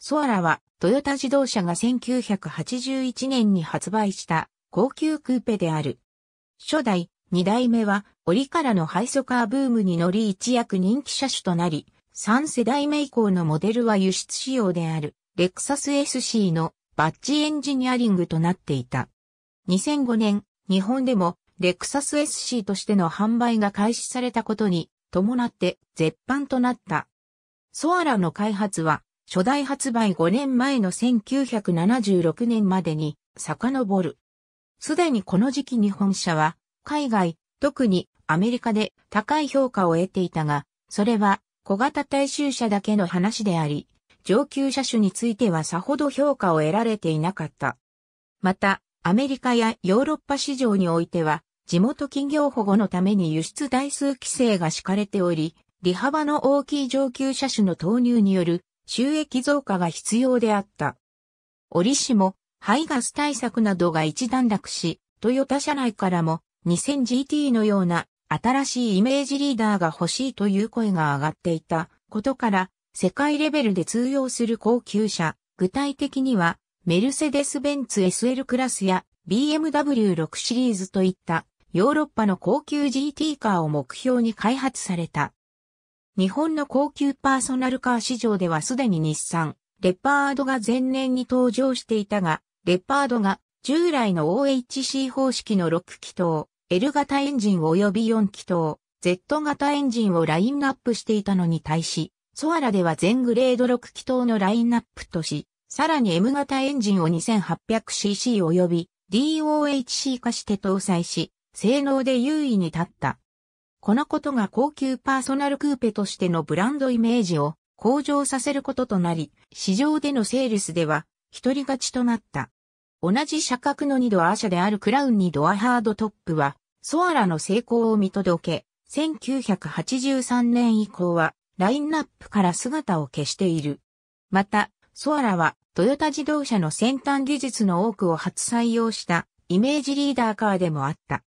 ソアラは、トヨタ自動車が1981年に発売した高級クーペである。初代、二代目は、折からのハイソカーブームに乗り一躍人気車種となり、三世代目以降のモデルは輸出仕様である、レクサス SC のバッジエンジニアリングとなっていた。2005年、日本でも、レクサス SC としての販売が開始されたことに伴って絶版となった。ソアラの開発は初代発売5年前の1976年までに遡る。すでにこの時期日本車は、海外、特にアメリカで高い評価を得ていたが、それは小型大衆車だけの話であり、上級車種についてはさほど評価を得られていなかった。また、アメリカやヨーロッパ市場においては、地元企業保護のために輸出台数規制が敷かれており、利幅の大きい上級車種の投入による収益増加が必要であった。折しも、排ガス対策などが一段落し、トヨタ社内からも 2000GT のような新しいイメージリーダーが欲しいという声が上がっていたことから、世界レベルで通用する高級車、具体的には、メルセデス・ベンツ SL クラスや BMW6 シリーズといったヨーロッパの高級 GT カーを目標に開発された。日本の高級パーソナルカー市場ではすでに日産、レパードが前年に登場していたが、レパードが従来の OHC 方式の6気筒、L 型エンジン及び4気筒、Z 型エンジンをラインナップしていたのに対し、ソアラでは全グレード6気筒のラインナップとし、さらに M 型エンジンを 2800cc 及び DOHC 化して搭載し、性能で優位に立った。このことが高級パーソナルクーペとしてのブランドイメージを向上させることとなり、市場でのセールスでは、一人勝ちとなった。同じ社格の二ドアャであるクラウン二ドアハードトップは、ソアラの成功を見届け、1983年以降は、ラインナップから姿を消している。また、ソアラは、トヨタ自動車の先端技術の多くを初採用した、イメージリーダーカーでもあった。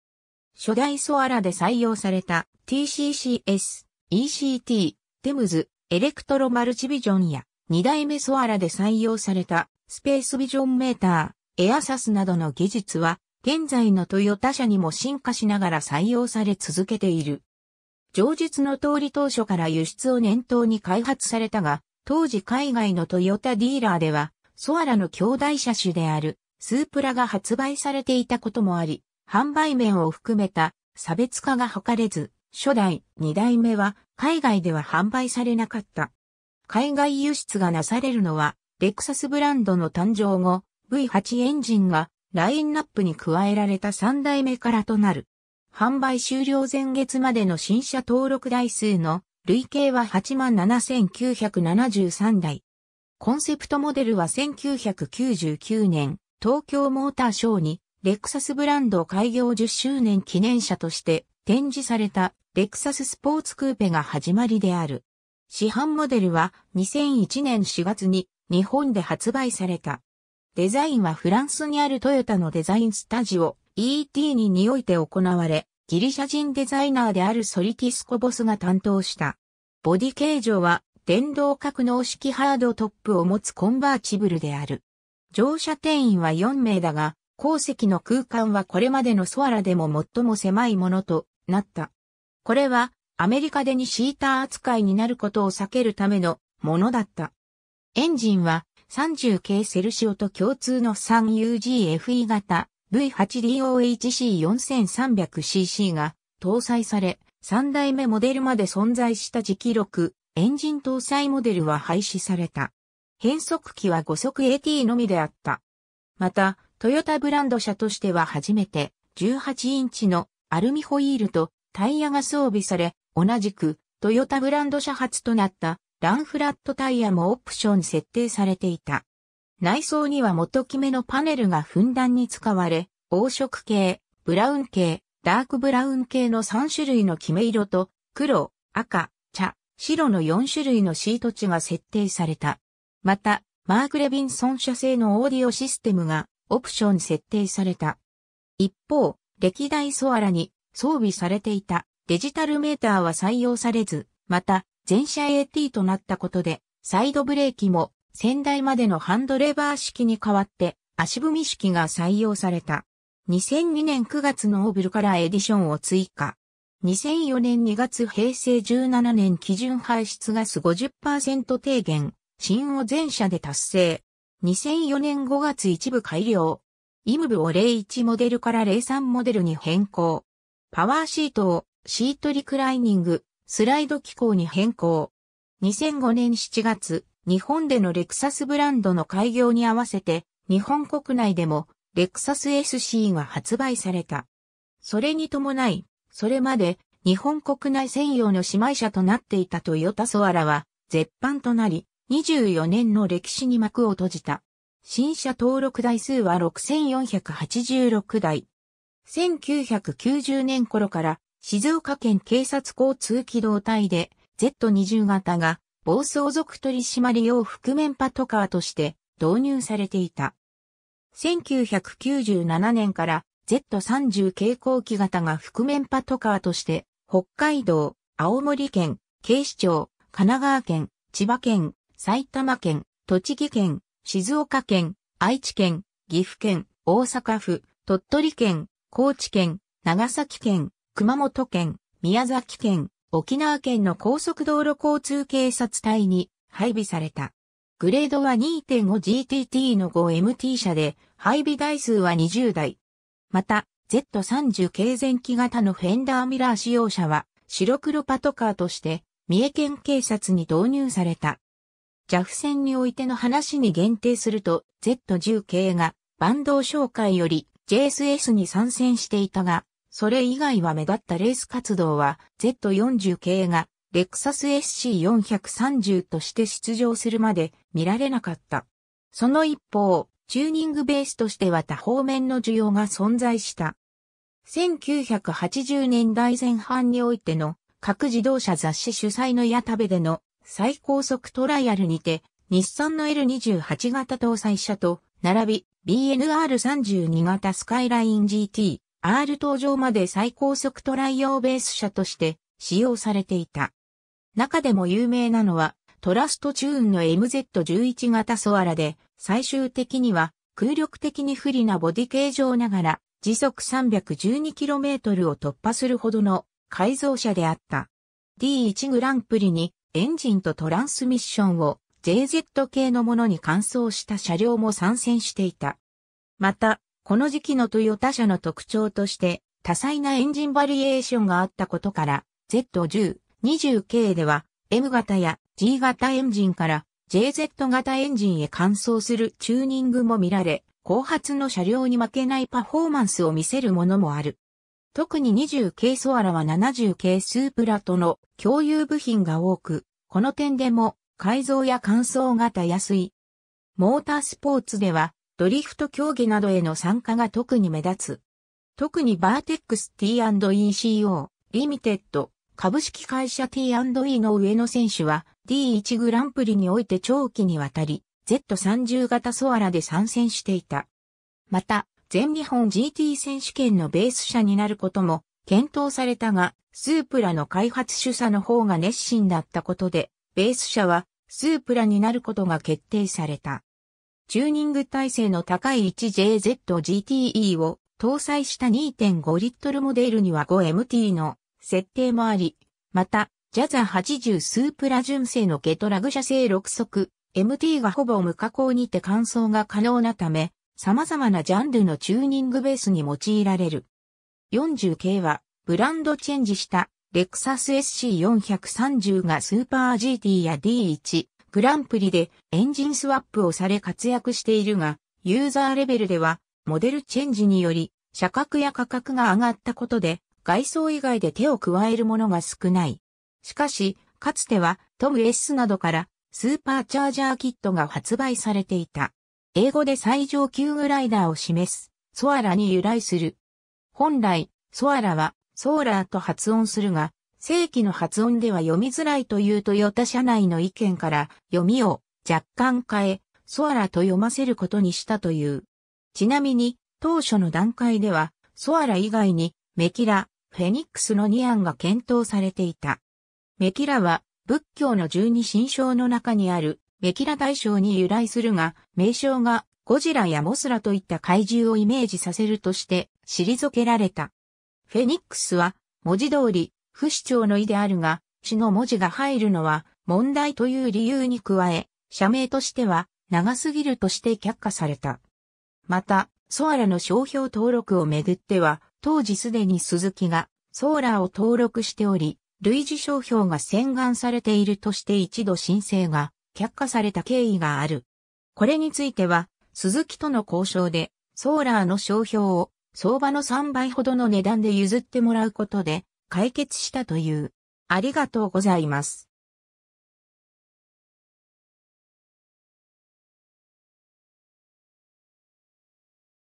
初代ソアラで採用された TCCS、ECT、テムズ、エレクトロマルチビジョンや2代目ソアラで採用されたスペースビジョンメーター、エアサスなどの技術は現在のトヨタ社にも進化しながら採用され続けている。上述の通り当初から輸出を念頭に開発されたが、当時海外のトヨタディーラーでは、ソアラの兄弟車種であるスープラが発売されていたこともあり、販売面を含めた差別化が図れず、初代、二代目は海外では販売されなかった。海外輸出がなされるのは、レクサスブランドの誕生後、V8 エンジンがラインナップに加えられた三代目からとなる。販売終了前月までの新車登録台数の累計は87,973台。コンセプトモデルは1999年東京モーターショーにレクサスブランド開業10周年記念車として展示されたレクサススポーツクーペが始まりである。市販モデルは2001年4月に日本で発売された。デザインはフランスにあるトヨタのデザインスタジオ ET ににおいて行われ、ギリシャ人デザイナーであるソリティスコボスが担当した。ボディ形状は電動格納式ハードトップを持つコンバーチブルである。乗車定員は4名だが、鉱石の空間はこれまでのソアラでも最も狭いものとなった。これはアメリカでにシーター扱いになることを避けるためのものだった。エンジンは30系セルシオと共通の 3UGFE 型 V8DOHC4300cc が搭載され、3代目モデルまで存在した時期6、エンジン搭載モデルは廃止された。変速機は5速 AT のみであった。また、トヨタブランド車としては初めて18インチのアルミホイールとタイヤが装備され、同じくトヨタブランド車初となったランフラットタイヤもオプション設定されていた。内装には元決めのパネルがふんだんに使われ、黄色系、ブラウン系、ダークブラウン系の3種類の決め色と、黒、赤、茶、白の4種類のシート値が設定された。また、マーク・レビンソン社製のオーディオシステムがオプション設定された。一方、歴代ソアラに装備されていたデジタルメーターは採用されず、また、全車 AT となったことで、サイドブレーキも先代までのハンドレバー式に代わって足踏み式が採用された。2002年9月のオーブルカラーエディションを追加。2004年2月平成17年基準排出ガス50%低減、新を全車で達成。2004年5月一部改良。イムブを01モデルから03モデルに変更。パワーシートをシートリクライニング、スライド機構に変更。2005年7月、日本でのレクサスブランドの開業に合わせて、日本国内でもレクサス SC が発売された。それに伴い、それまで日本国内専用の姉妹車となっていたトヨタソアラは絶版となり、24年の歴史に幕を閉じた。新車登録台数は6486台。1990年頃から静岡県警察交通機動隊で Z20 型が暴走族取締用覆面パトカーとして導入されていた。1997年から Z30 警光機型が覆面パトカーとして北海道、青森県、警視庁、神奈川県、千葉県、埼玉県、栃木県、静岡県、愛知県、岐阜県、大阪府、鳥取県、高知県、長崎県、熊本県、宮崎県、沖縄県の高速道路交通警察隊に配備された。グレードは 2.5GTT の 5MT 車で、配備台数は20台。また、Z30 軽前期型のフェンダーミラー使用者は、白黒パトカーとして、三重県警察に導入された。JAF 戦においての話に限定すると、Z10 系が、バンド紹介より JSS に参戦していたが、それ以外は目立ったレース活動は Z40 系がレクサス SC430 として出場するまで見られなかった。その一方、チューニングベースとしては多方面の需要が存在した。1980年代前半においての各自動車雑誌主催の矢田部での最高速トライアルにて、日産の L28 型搭載車と、並び BNR32 型スカイライン GT、R 登場まで最高速トライ用ベース車として使用されていた。中でも有名なのは、トラストチューンの MZ11 型ソアラで、最終的には空力的に不利なボディ形状ながら、時速 312km を突破するほどの改造車であった。D1 グランプリにエンジンとトランスミッションを JZ 系のものに換装した車両も参戦していた。また、この時期のトヨタ車の特徴として多彩なエンジンバリエーションがあったことから Z10、20系では M 型や G 型エンジンから JZ 型エンジンへ換装するチューニングも見られ、後発の車両に負けないパフォーマンスを見せるものもある。特に20系ソアラは70系スープラとの共有部品が多く、この点でも改造や乾燥が安やすい。モータースポーツではドリフト競技などへの参加が特に目立つ。特にバーテックス T&ECO、リミテッド、株式会社 T&E の上野選手は D1 グランプリにおいて長期にわたり Z30 型ソアラで参戦していた。また、全日本 GT 選手権のベース車になることも検討されたが、スープラの開発主査の方が熱心だったことで、ベース車はスープラになることが決定された。チューニング体制の高い 1JZGTE を搭載した2.5リットルモデルには 5MT の設定もあり、また、ジャザ80スープラ純正のゲトラグ社製6速、MT がほぼ無加工にて乾燥が可能なため、様々なジャンルのチューニングベースに用いられる。40系は、ブランドチェンジした、レクサス SC430 がスーパー GT や D1、グランプリでエンジンスワップをされ活躍しているが、ユーザーレベルでは、モデルチェンジにより、車格や価格が上がったことで、外装以外で手を加えるものが少ない。しかし、かつては、トム S などから、スーパーチャージャーキットが発売されていた。英語で最上級グライダーを示す、ソアラに由来する。本来、ソアラは、ソーラーと発音するが、正規の発音では読みづらいというトヨタ社内の意見から、読みを若干変え、ソアラと読ませることにしたという。ちなみに、当初の段階では、ソアラ以外に、メキラ、フェニックスの2案が検討されていた。メキラは、仏教の十二神将の中にあるメキラ大将に由来するが、名称がゴジラやモスラといった怪獣をイメージさせるとして退けられた。フェニックスは文字通り不死鳥の意であるが、死の文字が入るのは問題という理由に加え、社名としては長すぎるとして却下された。また、ソアラの商標登録をめぐっては、当時すでに鈴木がソーラーを登録しており、類似商標が洗顔されているとして一度申請が却下された経緯がある。これについては、鈴木との交渉で、ソーラーの商標を相場の3倍ほどの値段で譲ってもらうことで解決したという。ありがとうございます。